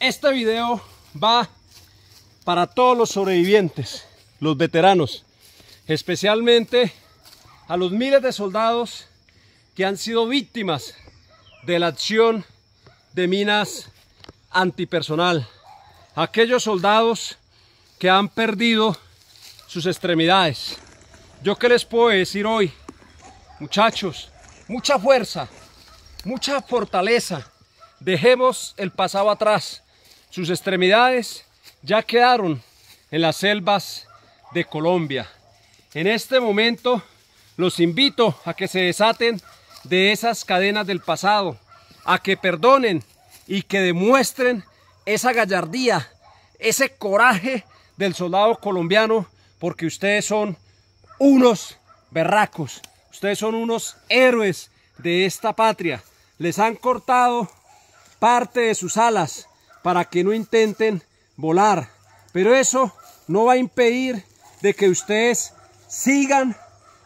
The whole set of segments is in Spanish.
Este video va para todos los sobrevivientes, los veteranos, especialmente a los miles de soldados que han sido víctimas de la acción de minas antipersonal. Aquellos soldados que han perdido sus extremidades. Yo qué les puedo decir hoy, muchachos, mucha fuerza, mucha fortaleza. Dejemos el pasado atrás. Sus extremidades ya quedaron en las selvas de Colombia. En este momento los invito a que se desaten de esas cadenas del pasado, a que perdonen y que demuestren esa gallardía, ese coraje del soldado colombiano, porque ustedes son unos berracos, ustedes son unos héroes de esta patria. Les han cortado parte de sus alas, para que no intenten volar. Pero eso no va a impedir de que ustedes sigan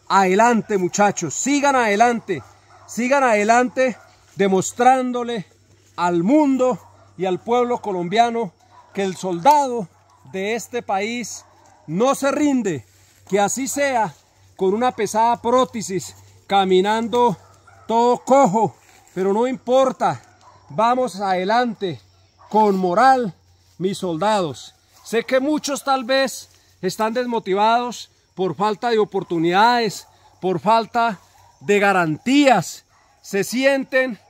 adelante, muchachos. Sigan adelante. Sigan adelante demostrándole al mundo y al pueblo colombiano que el soldado de este país no se rinde, que así sea con una pesada prótesis, caminando todo cojo, pero no importa, vamos adelante, con moral, mis soldados. Sé que muchos tal vez están desmotivados por falta de oportunidades, por falta de garantías. Se sienten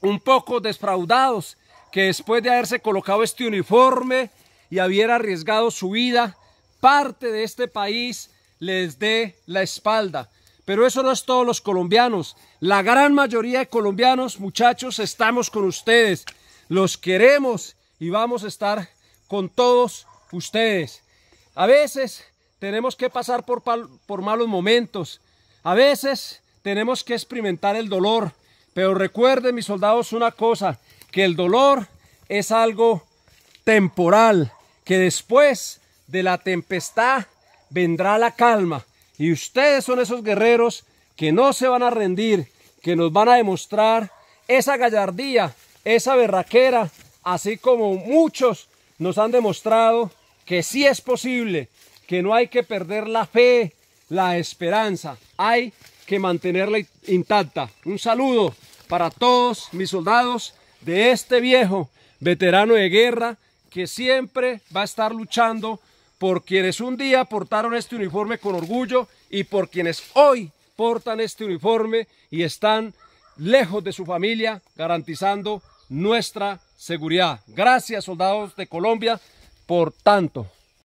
un poco desfraudados que después de haberse colocado este uniforme y haber arriesgado su vida, parte de este país les dé la espalda. Pero eso no es todos los colombianos. La gran mayoría de colombianos, muchachos, estamos con ustedes. Los queremos y vamos a estar con todos ustedes. A veces tenemos que pasar por, por malos momentos. A veces tenemos que experimentar el dolor. Pero recuerden, mis soldados, una cosa, que el dolor es algo temporal, que después de la tempestad vendrá la calma. Y ustedes son esos guerreros que no se van a rendir, que nos van a demostrar esa gallardía esa berraquera, así como muchos nos han demostrado que sí es posible, que no hay que perder la fe, la esperanza, hay que mantenerla intacta. Un saludo para todos mis soldados de este viejo veterano de guerra que siempre va a estar luchando por quienes un día portaron este uniforme con orgullo y por quienes hoy portan este uniforme y están lejos de su familia garantizando nuestra seguridad. Gracias, soldados de Colombia, por tanto.